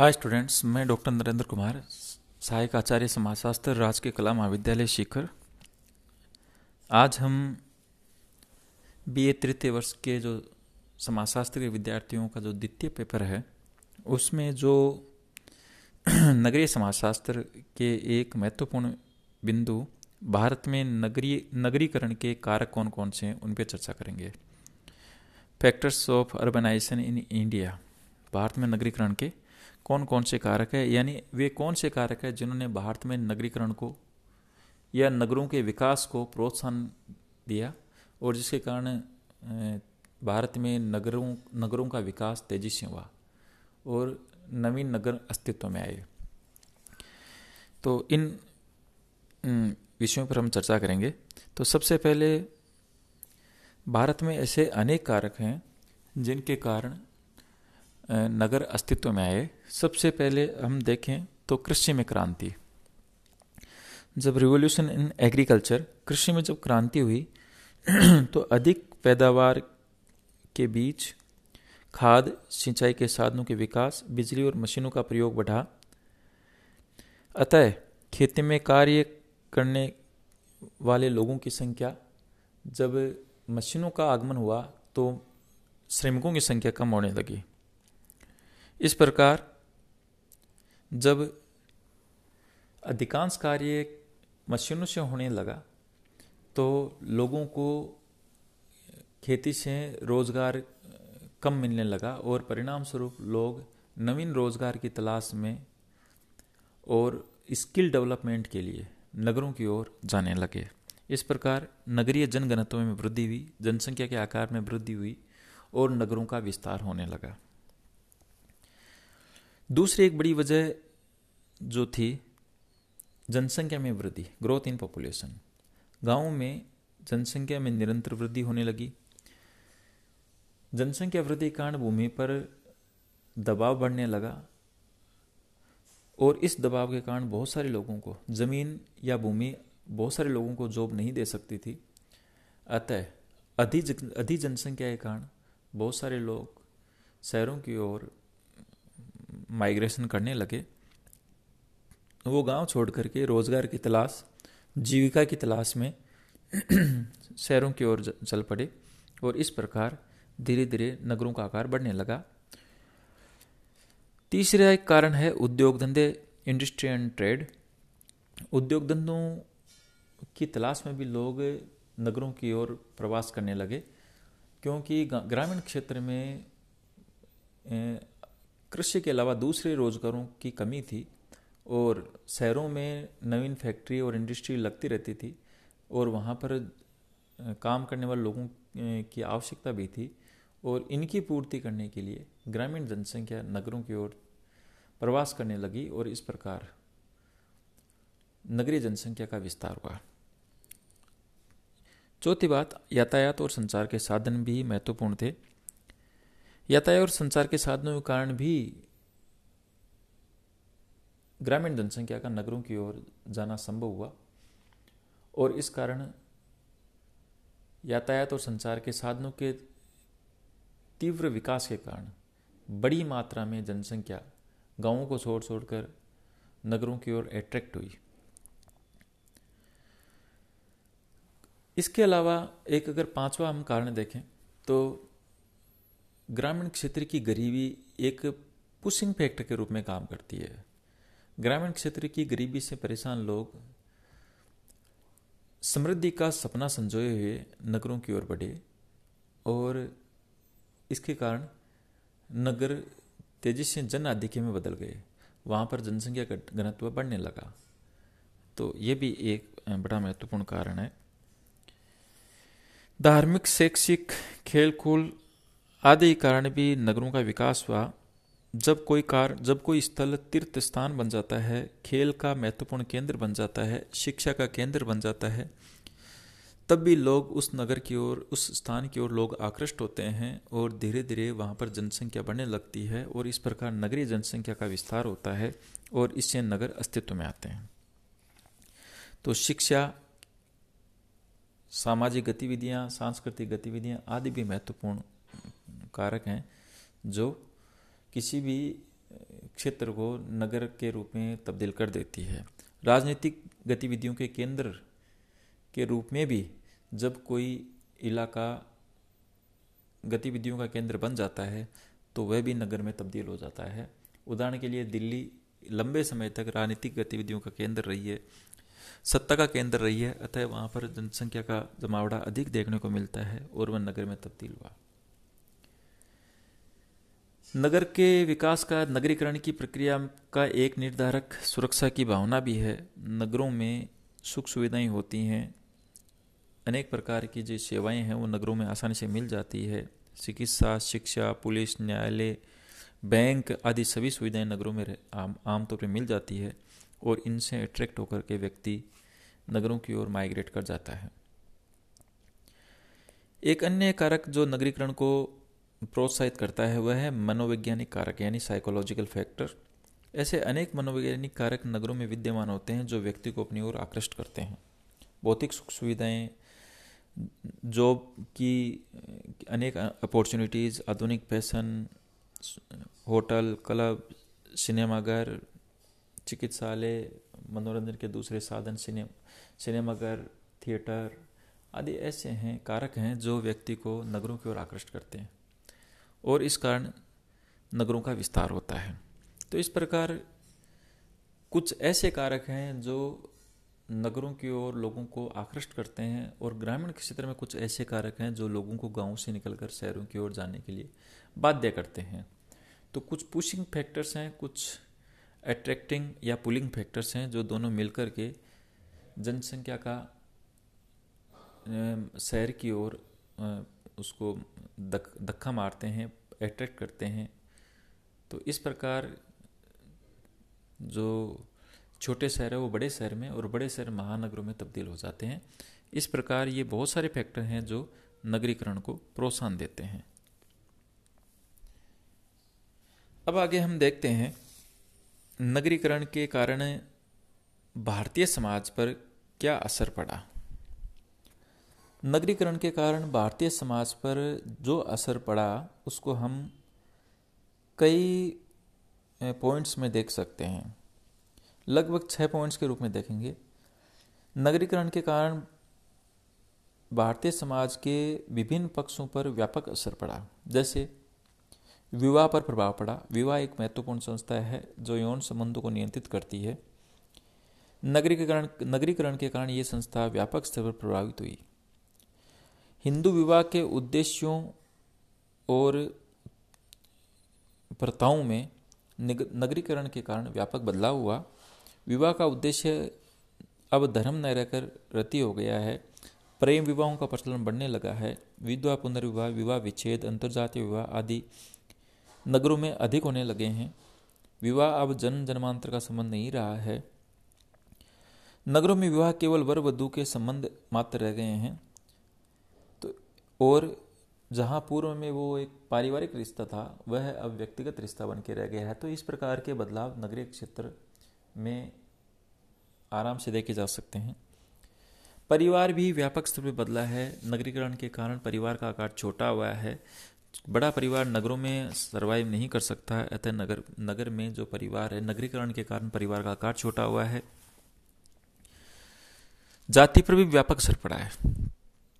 हाय students मैं doctor Narendra Kumar सहायक आचार्य समाजशास्त्र राजकीय कला महाविद्यालय शिखर आज हम बीए तृतीय वर्ष के जो समाजशास्त्र के विद्यार्थियों का जो द्वितीय पेपर है उसमें जो नगरीय समाजशास्त्र के एक महत्वपूर्ण बिंदु भारत में नगरीय नगरीकरण के कारक कौन कौन से हैं उन पर चर्चा करेंगे factors of urbanisation in India भारत में नगरीकरण के कौन कौन से कारक है यानी वे कौन से कारक है जिन्होंने भारत में नगरीकरण को या नगरों के विकास को प्रोत्साहन दिया और जिसके कारण भारत में नगरों नगरों का विकास तेजी से हुआ और नवीन नगर अस्तित्व में आए तो इन विषयों पर हम चर्चा करेंगे तो सबसे पहले भारत में ऐसे अनेक कारक हैं जिनके कारण नगर अस्तित्व में आए सबसे पहले हम देखें तो कृषि में क्रांति जब रिवोल्यूशन इन एग्रीकल्चर कृषि में जब क्रांति हुई तो अधिक पैदावार के बीच खाद सिंचाई के साधनों के विकास बिजली और मशीनों का प्रयोग बढ़ा अतः खेती में कार्य करने वाले लोगों की संख्या जब मशीनों का आगमन हुआ तो श्रमिकों की संख्या कम होने लगी इस प्रकार जब अधिकांश कार्य मशीनों से होने लगा तो लोगों को खेती से रोज़गार कम मिलने लगा और परिणाम स्वरूप लोग नवीन रोज़गार की तलाश में और स्किल डेवलपमेंट के लिए नगरों की ओर जाने लगे इस प्रकार नगरीय जनगणत्व में वृद्धि हुई जनसंख्या के आकार में वृद्धि हुई और नगरों का विस्तार होने लगा दूसरी एक बड़ी वजह जो थी जनसंख्या में वृद्धि ग्रोथ इन पॉपुलेशन गाँव में जनसंख्या में निरंतर वृद्धि होने लगी जनसंख्या वृद्धि के कारण भूमि पर दबाव बढ़ने लगा और इस दबाव के कारण बहुत सारे लोगों को ज़मीन या भूमि बहुत सारे लोगों को जॉब नहीं दे सकती थी अतः अधि अधि जनसंख्या के कारण बहुत सारे लोग शहरों की ओर माइग्रेशन करने लगे वो गांव छोड़ करके रोज़गार की तलाश जीविका की तलाश में शहरों की ओर चल पड़े और इस प्रकार धीरे धीरे नगरों का आकार बढ़ने लगा तीसरा एक कारण है उद्योग धंधे इंडस्ट्री एंड ट्रेड उद्योग धंधों की तलाश में भी लोग नगरों की ओर प्रवास करने लगे क्योंकि ग्रामीण क्षेत्र में कृषि के अलावा दूसरे रोजगारों की कमी थी और शहरों में नवीन फैक्ट्री और इंडस्ट्री लगती रहती थी और वहाँ पर काम करने वाले लोगों की आवश्यकता भी थी और इनकी पूर्ति करने के लिए ग्रामीण जनसंख्या नगरों की ओर प्रवास करने लगी और इस प्रकार नगरीय जनसंख्या का विस्तार हुआ चौथी बात यातायात और संचार के साधन भी महत्वपूर्ण थे यातायात और संचार के साधनों के कारण भी ग्रामीण जनसंख्या का नगरों की ओर जाना संभव हुआ और इस कारण यातायात और संचार के साधनों के तीव्र विकास के कारण बड़ी मात्रा में जनसंख्या गांवों को छोड़ छोड़कर नगरों की ओर अट्रैक्ट हुई इसके अलावा एक अगर पांचवा हम कारण देखें तो ग्रामीण क्षेत्र की गरीबी एक पुशिंग फैक्टर के रूप में काम करती है ग्रामीण क्षेत्र की गरीबी से परेशान लोग समृद्धि का सपना संजोए हुए नगरों की ओर बढ़े और इसके कारण नगर तेजी से जन आधिक्य में बदल गए वहाँ पर जनसंख्या का घनत्व बढ़ने लगा तो ये भी एक बड़ा महत्वपूर्ण कारण है धार्मिक शैक्षिक खेलकूद आदि कारण भी नगरों का विकास हुआ जब कोई कार जब कोई स्थल तीर्थ स्थान बन जाता है खेल का महत्वपूर्ण केंद्र बन जाता है शिक्षा का केंद्र बन जाता है तब भी लोग उस नगर की ओर उस स्थान की ओर लोग आकृष्ट होते हैं और धीरे धीरे वहाँ पर जनसंख्या बढ़ने लगती है और इस प्रकार नगरीय जनसंख्या का विस्तार होता है और इससे नगर अस्तित्व में आते हैं तो शिक्षा सामाजिक गतिविधियाँ सांस्कृतिक गतिविधियाँ आदि भी महत्वपूर्ण कारक हैं जो किसी भी क्षेत्र को नगर के रूप में तब्दील कर देती है राजनीतिक गतिविधियों के केंद्र के रूप में भी जब कोई इलाका गतिविधियों का केंद्र बन जाता है तो वह भी नगर में तब्दील हो जाता है उदाहरण के लिए दिल्ली लंबे समय तक राजनीतिक गतिविधियों का केंद्र रही है सत्ता का केंद्र रही है अतः वहाँ पर जनसंख्या का जमावड़ा अधिक देखने को मिलता है और वह नगर में तब्दील हुआ नगर के विकास का नगरीकरण की प्रक्रिया का एक निर्धारक सुरक्षा की भावना भी है नगरों में सुख सुविधाएं होती हैं अनेक प्रकार की जो सेवाएं हैं वो नगरों में आसानी से मिल जाती है चिकित्सा शिक्षा पुलिस न्यायालय बैंक आदि सभी सुविधाएं नगरों में आम आमतौर पर मिल जाती है और इनसे अट्रैक्ट होकर के व्यक्ति नगरों की ओर माइग्रेट कर जाता है एक अन्य कारक जो नगरीकरण को प्रोत्साहित करता है वह है मनोवैज्ञानिक कारक यानी साइकोलॉजिकल फैक्टर ऐसे अनेक मनोवैज्ञानिक कारक नगरों में विद्यमान होते हैं जो व्यक्ति को अपनी ओर आकृष्ट करते हैं भौतिक सुख सुविधाएँ जॉब की अनेक अपॉर्चुनिटीज़ आधुनिक फैशन होटल क्लब सिनेमाघर चिकित्सालय मनोरंजन के दूसरे साधन सिने सिनेमाघर थिएटर आदि ऐसे हैं कारक हैं जो व्यक्ति को नगरों की ओर आकृष्ट करते हैं और इस कारण नगरों का विस्तार होता है तो इस प्रकार कुछ ऐसे कारक हैं जो नगरों की ओर लोगों को आकृष्ट करते हैं और ग्रामीण क्षेत्र में कुछ ऐसे कारक हैं जो लोगों को गाँव से निकलकर शहरों की ओर जाने के लिए बाध्य करते हैं तो कुछ पुशिंग फैक्टर्स हैं कुछ अट्रैक्टिंग या पुलिंग फैक्टर्स हैं जो दोनों मिलकर के जनसंख्या का शहर की ओर उसको धक धक्का मारते हैं अट्रैक्ट करते हैं तो इस प्रकार जो छोटे शहर है वो बड़े शहर में और बड़े शहर महानगरों में तब्दील हो जाते हैं इस प्रकार ये बहुत सारे फैक्टर हैं जो नगरीकरण को प्रोत्साहन देते हैं अब आगे हम देखते हैं नगरीकरण के कारण भारतीय समाज पर क्या असर पड़ा नगरीकरण के कारण भारतीय समाज पर जो असर पड़ा उसको हम कई पॉइंट्स में देख सकते हैं लगभग छः पॉइंट्स के रूप में देखेंगे नगरीकरण के कारण भारतीय समाज के विभिन्न पक्षों पर व्यापक असर पड़ा जैसे विवाह पर प्रभाव पड़ा विवाह एक महत्वपूर्ण संस्था है जो यौन संबंधों को नियंत्रित करती है नगरीकरण नगरीकरण के कारण ये संस्था व्यापक स्तर पर प्रभावित हुई हिंदू विवाह के उद्देश्यों और प्रथाओं में नगरीकरण के कारण व्यापक बदलाव हुआ विवाह का उद्देश्य अब धर्म न रहकर रति हो गया है प्रेम विवाहों का प्रचलन बढ़ने लगा है विधवा पुनर्विवाह विवाह विच्छेद अंतर्जातीय विवाह आदि नगरों में अधिक होने लगे हैं विवाह अब जन्म जन्मांतर का संबंध नहीं रहा है नगरों में विवाह केवल वर वधु के संबंध मात्र रह गए हैं और जहाँ पूर्व में वो एक पारिवारिक रिश्ता था वह अब व्यक्तिगत रिश्ता बन के रह गया है तो इस प्रकार के बदलाव नगरीय क्षेत्र में आराम से देखे जा सकते हैं परिवार भी व्यापक स्तर पर बदला है नगरीकरण के कारण परिवार का आकार छोटा हुआ है बड़ा परिवार नगरों में सर्वाइव नहीं कर सकता है अतः नगर नगर में जो परिवार है नगरीकरण के कारण परिवार का आकार छोटा हुआ है जाति पर भी व्यापक असर पड़ा है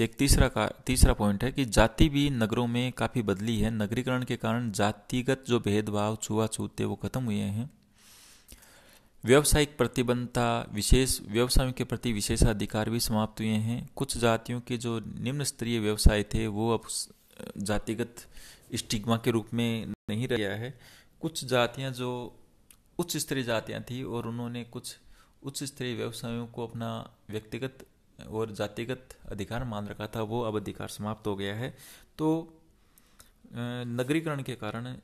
एक तीसरा का तीसरा पॉइंट है कि जाति भी नगरों में काफ़ी बदली है नगरीकरण के कारण जातिगत जो भेदभाव छुआछूत थे वो खत्म हुए हैं व्यावसायिक प्रतिबंधता विशेष व्यवसायों के प्रति विशेषाधिकार भी समाप्त हुए हैं कुछ जातियों के जो निम्न स्तरीय व्यवसाय थे वो अब जातिगत स्टिग्मा के रूप में नहीं रह गया है कुछ जातियां जो उच्च स्तरीय जातियां थी और उन्होंने कुछ उच्च स्तरीय व्यवसायों को अपना व्यक्तिगत और जातिगत अधिकार मान रखा था वो अब अधिकार समाप्त हो गया है तो नगरीकरण के कारण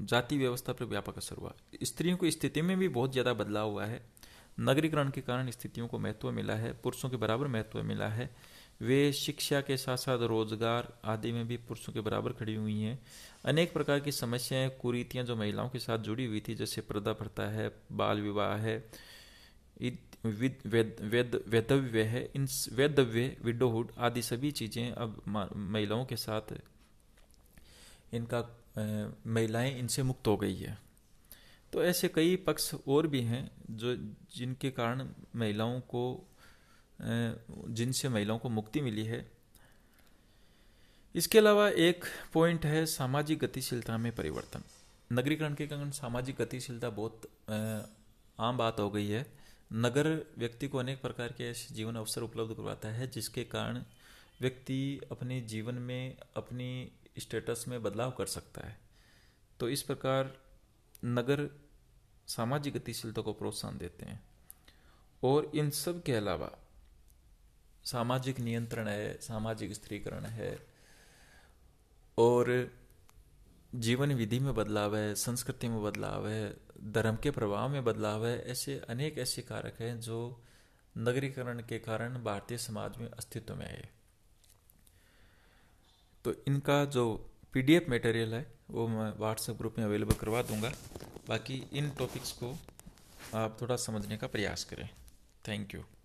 जाति व्यवस्था पर व्यापक असर हुआ स्त्रियों की स्थिति में भी बहुत ज़्यादा बदलाव हुआ है नगरीकरण के कारण स्थितियों को महत्व मिला है पुरुषों के बराबर महत्व मिला है वे शिक्षा के साथ साथ रोजगार आदि में भी पुरुषों के बराबर खड़ी हुई हैं अनेक प्रकार की समस्याएं कुरीतियां जो महिलाओं के साथ जुड़ी हुई थी जैसे पर्दा प्रथा है बाल विवाह है विद वेद वेद वेदव्य है इन वेदव्य विडोहुड आदि सभी चीज़ें अब महिलाओं के साथ इनका महिलाएं इनसे मुक्त हो गई है तो ऐसे कई पक्ष और भी हैं जो जिनके कारण महिलाओं को जिनसे महिलाओं को मुक्ति मिली है इसके अलावा एक पॉइंट है सामाजिक गतिशीलता में परिवर्तन नगरीकरण के कारण सामाजिक गतिशीलता बहुत आम बात हो गई है नगर व्यक्ति को अनेक प्रकार के ऐसे जीवन अवसर उपलब्ध करवाता है जिसके कारण व्यक्ति अपने जीवन में अपनी स्टेटस में बदलाव कर सकता है तो इस प्रकार नगर सामाजिक गतिशीलता को प्रोत्साहन देते हैं और इन सब के अलावा सामाजिक नियंत्रण है सामाजिक स्त्रीकरण है और जीवन विधि में बदलाव है संस्कृति में बदलाव है धर्म के प्रभाव में बदलाव है ऐसे अनेक ऐसे कारक हैं जो नगरीकरण के कारण भारतीय समाज में अस्तित्व में आए तो इनका जो पीडीएफ मटेरियल है वो मैं व्हाट्सएप ग्रुप में अवेलेबल करवा दूंगा बाकी इन टॉपिक्स को आप थोड़ा समझने का प्रयास करें थैंक यू